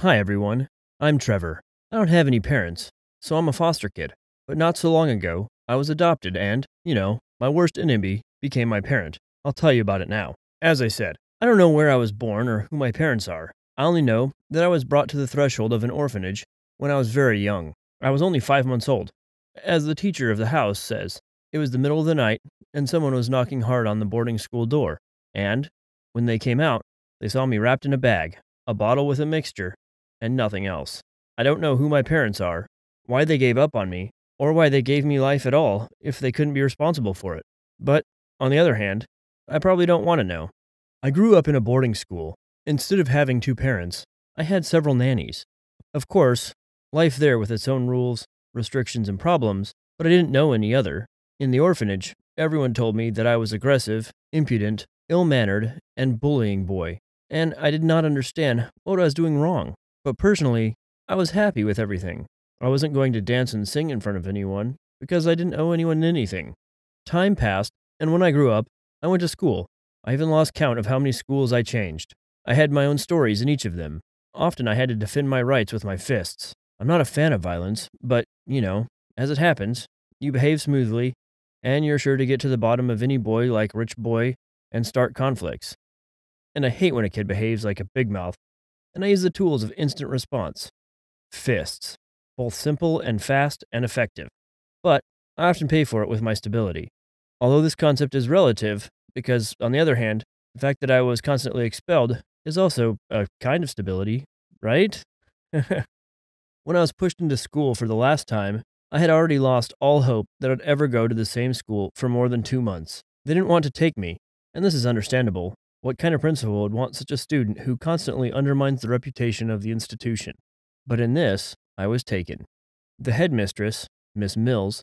Hi everyone, I'm Trevor. I don't have any parents, so I'm a foster kid. But not so long ago, I was adopted and, you know, my worst enemy became my parent. I'll tell you about it now. As I said, I don't know where I was born or who my parents are. I only know that I was brought to the threshold of an orphanage when I was very young. I was only five months old. As the teacher of the house says, it was the middle of the night and someone was knocking hard on the boarding school door. And, when they came out, they saw me wrapped in a bag, a bottle with a mixture, and nothing else. I don't know who my parents are, why they gave up on me, or why they gave me life at all if they couldn't be responsible for it. But, on the other hand, I probably don't want to know. I grew up in a boarding school. Instead of having two parents, I had several nannies. Of course, life there with its own rules, restrictions, and problems, but I didn't know any other. In the orphanage, everyone told me that I was aggressive, impudent, ill mannered, and bullying boy, and I did not understand what I was doing wrong. But personally, I was happy with everything. I wasn't going to dance and sing in front of anyone because I didn't owe anyone anything. Time passed, and when I grew up, I went to school. I even lost count of how many schools I changed. I had my own stories in each of them. Often I had to defend my rights with my fists. I'm not a fan of violence, but, you know, as it happens, you behave smoothly, and you're sure to get to the bottom of any boy like Rich Boy and start conflicts. And I hate when a kid behaves like a big mouth and I use the tools of instant response fists, both simple and fast and effective. But I often pay for it with my stability. Although this concept is relative, because on the other hand, the fact that I was constantly expelled is also a kind of stability, right? when I was pushed into school for the last time, I had already lost all hope that I'd ever go to the same school for more than two months. They didn't want to take me, and this is understandable, what kind of principal would want such a student who constantly undermines the reputation of the institution? But in this, I was taken. The headmistress, Miss Mills,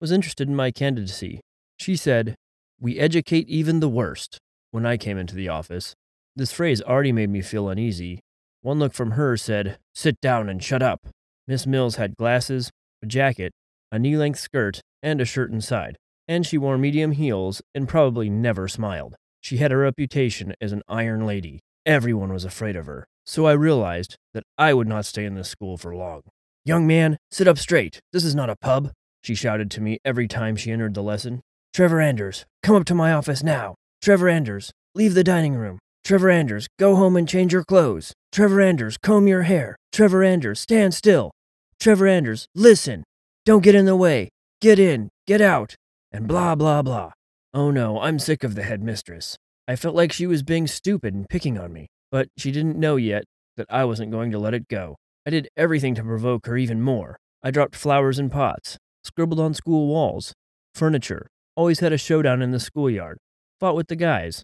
was interested in my candidacy. She said, We educate even the worst, when I came into the office. This phrase already made me feel uneasy. One look from her said, Sit down and shut up. Miss Mills had glasses, a jacket, a knee length skirt, and a shirt inside, and she wore medium heels and probably never smiled. She had a reputation as an iron lady. Everyone was afraid of her, so I realized that I would not stay in this school for long. Young man, sit up straight. This is not a pub, she shouted to me every time she entered the lesson. Trevor Anders, come up to my office now. Trevor Anders, leave the dining room. Trevor Anders, go home and change your clothes. Trevor Anders, comb your hair. Trevor Anders, stand still. Trevor Anders, listen. Don't get in the way. Get in, get out, and blah, blah, blah. Oh no, I'm sick of the headmistress. I felt like she was being stupid and picking on me, but she didn't know yet that I wasn't going to let it go. I did everything to provoke her even more. I dropped flowers in pots, scribbled on school walls, furniture, always had a showdown in the schoolyard, fought with the guys,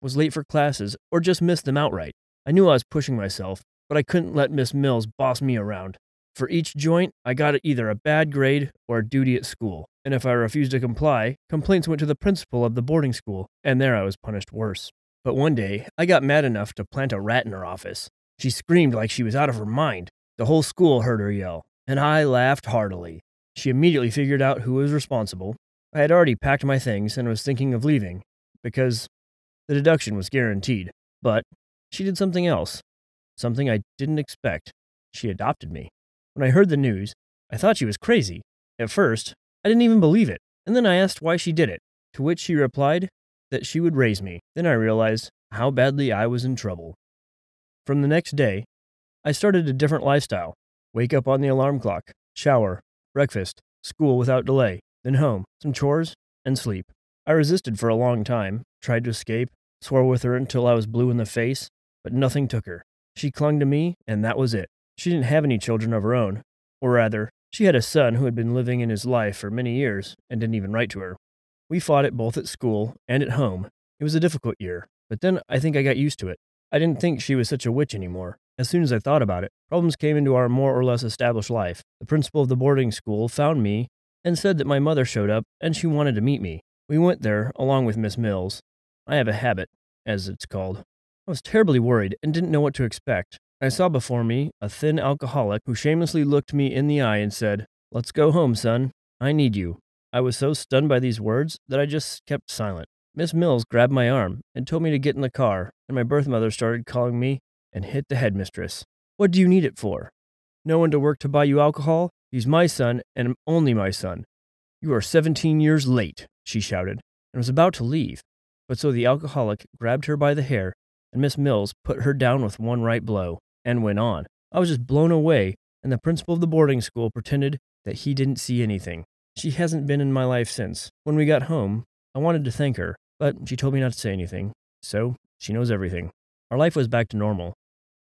was late for classes, or just missed them outright. I knew I was pushing myself, but I couldn't let Miss Mills boss me around. For each joint, I got either a bad grade or a duty at school, and if I refused to comply, complaints went to the principal of the boarding school, and there I was punished worse. But one day, I got mad enough to plant a rat in her office. She screamed like she was out of her mind. The whole school heard her yell, and I laughed heartily. She immediately figured out who was responsible. I had already packed my things and was thinking of leaving, because the deduction was guaranteed. But she did something else, something I didn't expect. She adopted me. When I heard the news, I thought she was crazy. At first, I didn't even believe it, and then I asked why she did it, to which she replied that she would raise me. Then I realized how badly I was in trouble. From the next day, I started a different lifestyle wake up on the alarm clock, shower, breakfast, school without delay, then home, some chores, and sleep. I resisted for a long time, tried to escape, swore with her until I was blue in the face, but nothing took her. She clung to me, and that was it. She didn't have any children of her own, or rather, she had a son who had been living in his life for many years and didn't even write to her. We fought it both at school and at home. It was a difficult year, but then I think I got used to it. I didn't think she was such a witch anymore. As soon as I thought about it, problems came into our more or less established life. The principal of the boarding school found me and said that my mother showed up and she wanted to meet me. We went there along with Miss Mills. I have a habit, as it's called. I was terribly worried and didn't know what to expect. I saw before me a thin alcoholic who shamelessly looked me in the eye and said, Let's go home, son. I need you. I was so stunned by these words that I just kept silent. Miss Mills grabbed my arm and told me to get in the car, and my birth mother started calling me and hit the headmistress. What do you need it for? No one to work to buy you alcohol? He's my son and only my son. You are 17 years late, she shouted, and was about to leave. But so the alcoholic grabbed her by the hair and Miss Mills put her down with one right blow and went on. I was just blown away, and the principal of the boarding school pretended that he didn't see anything. She hasn't been in my life since. When we got home, I wanted to thank her, but she told me not to say anything, so she knows everything. Our life was back to normal.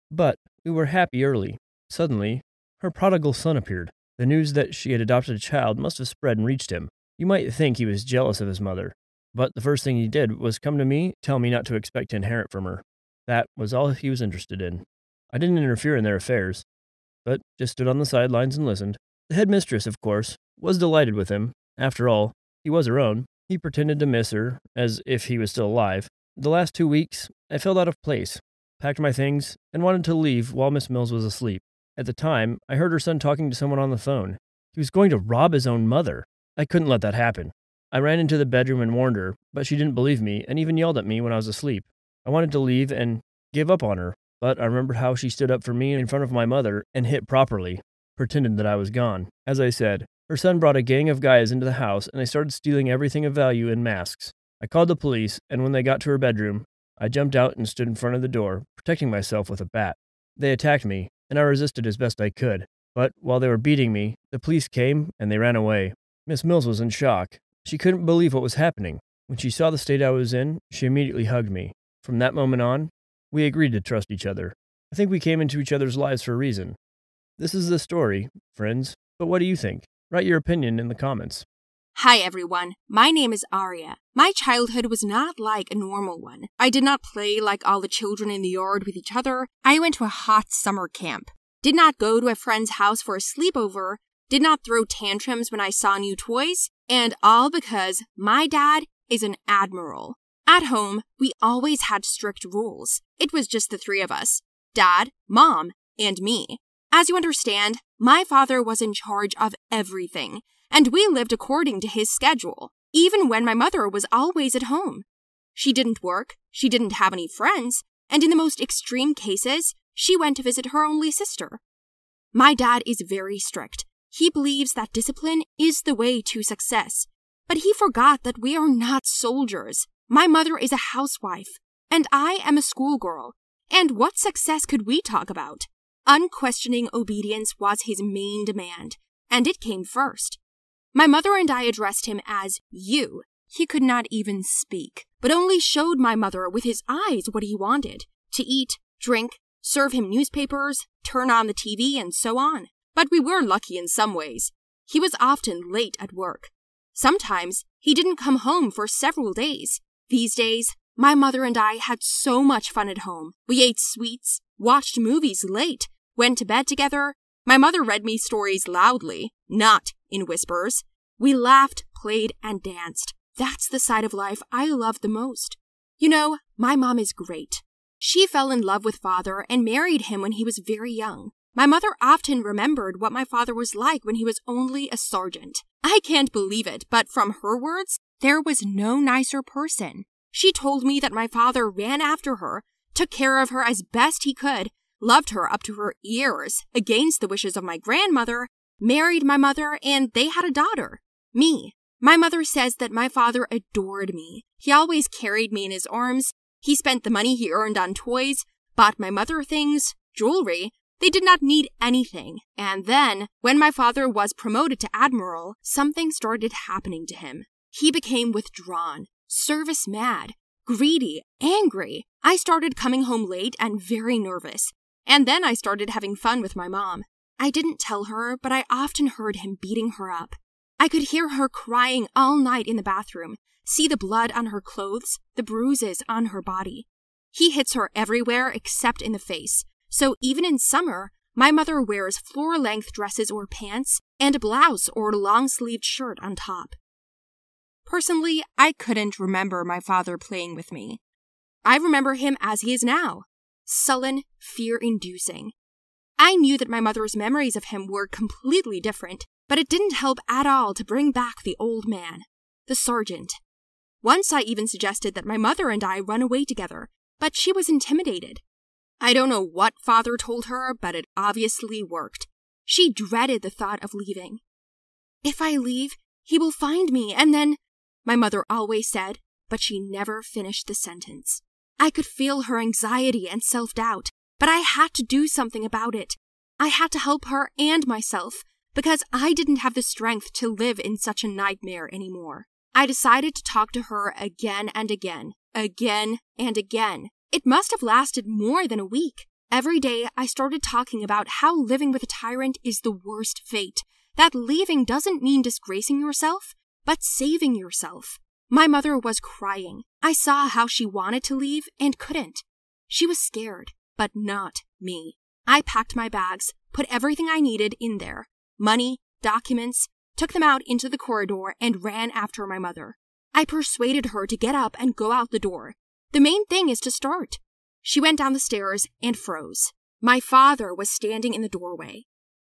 But we were happy early. Suddenly, her prodigal son appeared. The news that she had adopted a child must have spread and reached him. You might think he was jealous of his mother, but the first thing he did was come to me, tell me not to expect to inherit from her. That was all he was interested in. I didn't interfere in their affairs, but just stood on the sidelines and listened. The headmistress, of course, was delighted with him. After all, he was her own. He pretended to miss her, as if he was still alive. The last two weeks, I felt out of place, packed my things, and wanted to leave while Miss Mills was asleep. At the time, I heard her son talking to someone on the phone. He was going to rob his own mother. I couldn't let that happen. I ran into the bedroom and warned her, but she didn't believe me and even yelled at me when I was asleep. I wanted to leave and give up on her, but I remembered how she stood up for me in front of my mother and hit properly, pretended that I was gone. As I said, her son brought a gang of guys into the house and they started stealing everything of value in masks. I called the police, and when they got to her bedroom, I jumped out and stood in front of the door, protecting myself with a bat. They attacked me, and I resisted as best I could. But while they were beating me, the police came and they ran away. Miss Mills was in shock. She couldn't believe what was happening. When she saw the state I was in, she immediately hugged me. From that moment on, we agreed to trust each other. I think we came into each other's lives for a reason. This is the story, friends, but what do you think? Write your opinion in the comments. Hi everyone, my name is Aria. My childhood was not like a normal one. I did not play like all the children in the yard with each other. I went to a hot summer camp, did not go to a friend's house for a sleepover, did not throw tantrums when I saw new toys, and all because my dad is an admiral. At home, we always had strict rules. It was just the three of us dad, mom, and me. As you understand, my father was in charge of everything, and we lived according to his schedule, even when my mother was always at home. She didn't work, she didn't have any friends, and in the most extreme cases, she went to visit her only sister. My dad is very strict. He believes that discipline is the way to success, but he forgot that we are not soldiers. My mother is a housewife, and I am a schoolgirl. And what success could we talk about? Unquestioning obedience was his main demand, and it came first. My mother and I addressed him as you. He could not even speak, but only showed my mother with his eyes what he wanted to eat, drink, serve him newspapers, turn on the TV, and so on. But we were lucky in some ways. He was often late at work. Sometimes he didn't come home for several days. These days, my mother and I had so much fun at home. We ate sweets, watched movies late, went to bed together. My mother read me stories loudly, not in whispers. We laughed, played, and danced. That's the side of life I love the most. You know, my mom is great. She fell in love with father and married him when he was very young. My mother often remembered what my father was like when he was only a sergeant. I can't believe it, but from her words, there was no nicer person. She told me that my father ran after her, took care of her as best he could, loved her up to her ears, against the wishes of my grandmother, married my mother, and they had a daughter, me. My mother says that my father adored me. He always carried me in his arms. He spent the money he earned on toys, bought my mother things, jewelry. They did not need anything. And then, when my father was promoted to admiral, something started happening to him. He became withdrawn, service mad, greedy, angry. I started coming home late and very nervous. And then I started having fun with my mom. I didn't tell her, but I often heard him beating her up. I could hear her crying all night in the bathroom, see the blood on her clothes, the bruises on her body. He hits her everywhere except in the face. So even in summer, my mother wears floor length dresses or pants and a blouse or long sleeved shirt on top. Personally, I couldn't remember my father playing with me. I remember him as he is now sullen, fear inducing. I knew that my mother's memories of him were completely different, but it didn't help at all to bring back the old man, the sergeant. Once I even suggested that my mother and I run away together, but she was intimidated. I don't know what father told her, but it obviously worked. She dreaded the thought of leaving. If I leave, he will find me, and then my mother always said, but she never finished the sentence. I could feel her anxiety and self doubt, but I had to do something about it. I had to help her and myself because I didn't have the strength to live in such a nightmare anymore. I decided to talk to her again and again, again and again. It must have lasted more than a week. Every day I started talking about how living with a tyrant is the worst fate, that leaving doesn't mean disgracing yourself, but saving yourself. My mother was crying. I saw how she wanted to leave and couldn't. She was scared, but not me. I packed my bags, put everything I needed in there money, documents, took them out into the corridor, and ran after my mother. I persuaded her to get up and go out the door. The main thing is to start. She went down the stairs and froze. My father was standing in the doorway.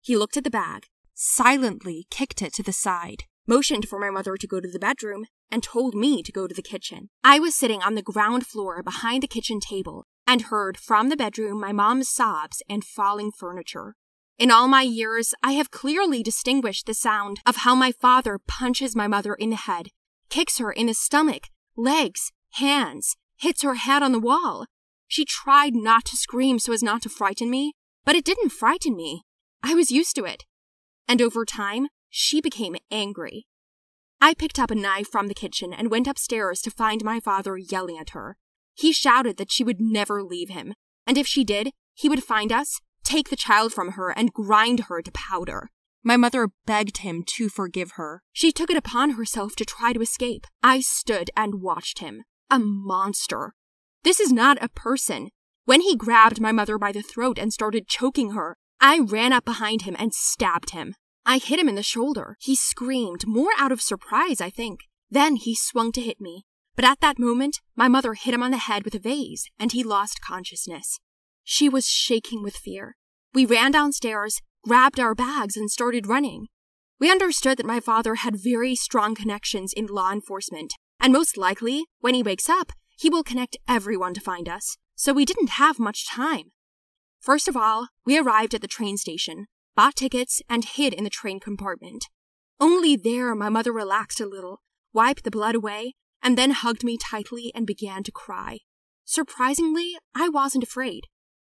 He looked at the bag, silently kicked it to the side, motioned for my mother to go to the bedroom, and told me to go to the kitchen. I was sitting on the ground floor behind the kitchen table and heard from the bedroom my mom's sobs and falling furniture. In all my years, I have clearly distinguished the sound of how my father punches my mother in the head, kicks her in the stomach, legs, hands, hits her head on the wall. She tried not to scream so as not to frighten me, but it didn't frighten me. I was used to it. And over time, she became angry. I picked up a knife from the kitchen and went upstairs to find my father yelling at her. He shouted that she would never leave him, and if she did, he would find us, take the child from her, and grind her to powder. My mother begged him to forgive her. She took it upon herself to try to escape. I stood and watched him. A monster. This is not a person. When he grabbed my mother by the throat and started choking her, I ran up behind him and stabbed him. I hit him in the shoulder. He screamed, more out of surprise, I think. Then he swung to hit me. But at that moment, my mother hit him on the head with a vase, and he lost consciousness. She was shaking with fear. We ran downstairs, grabbed our bags, and started running. We understood that my father had very strong connections in law enforcement, and most likely, when he wakes up, he will connect everyone to find us, so we didn't have much time. First of all, we arrived at the train station, bought tickets, and hid in the train compartment. Only there my mother relaxed a little, wiped the blood away, and then hugged me tightly and began to cry. Surprisingly, I wasn't afraid.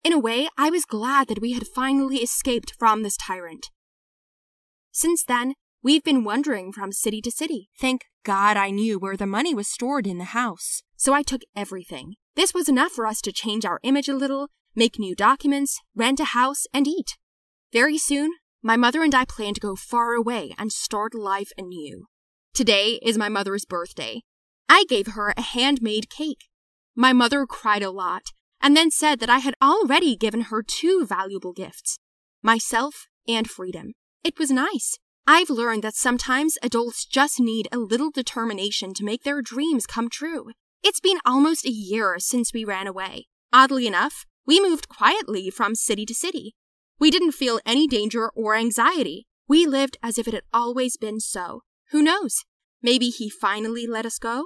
In a way, I was glad that we had finally escaped from this tyrant. Since then, we've been wandering from city to city. Thank God I knew where the money was stored in the house, so I took everything. This was enough for us to change our image a little, make new documents, rent a house, and eat. Very soon, my mother and I plan to go far away and start life anew. Today is my mother's birthday. I gave her a handmade cake. My mother cried a lot and then said that I had already given her two valuable gifts myself and freedom. It was nice. I've learned that sometimes adults just need a little determination to make their dreams come true. It's been almost a year since we ran away. Oddly enough, we moved quietly from city to city. We didn't feel any danger or anxiety. We lived as if it had always been so. Who knows? Maybe he finally let us go?